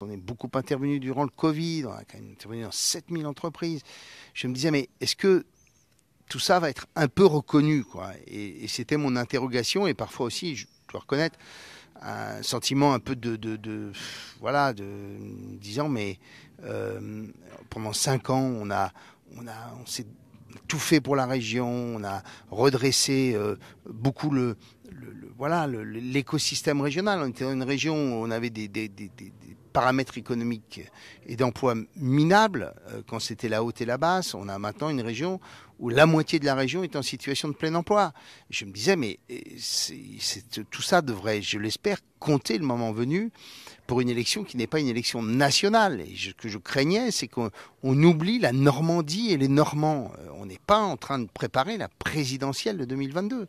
On est beaucoup intervenu durant le Covid, on a quand même intervenu dans 7000 entreprises. Je me disais, mais est-ce que tout ça va être un peu reconnu quoi Et, c'était mon interrogation, et parfois aussi, je dois reconnaître, un sentiment un peu de, voilà, de disant, mais euh, pendant 5 ans, on a, on a, s'est tout fait pour la région, on a redressé euh, beaucoup le, voilà l'écosystème régional. On était dans une région où on avait des paramètres économiques et d'emploi minables, euh, quand c'était la haute et la basse, on a maintenant une région où la moitié de la région est en situation de plein emploi. Je me disais, mais euh, tout ça devrait, je l'espère, compter le moment venu pour une élection qui n'est pas une élection nationale. Et ce que je craignais, c'est qu'on oublie la Normandie et les Normands. Euh, on n'est pas en train de préparer la présidentielle de 2022.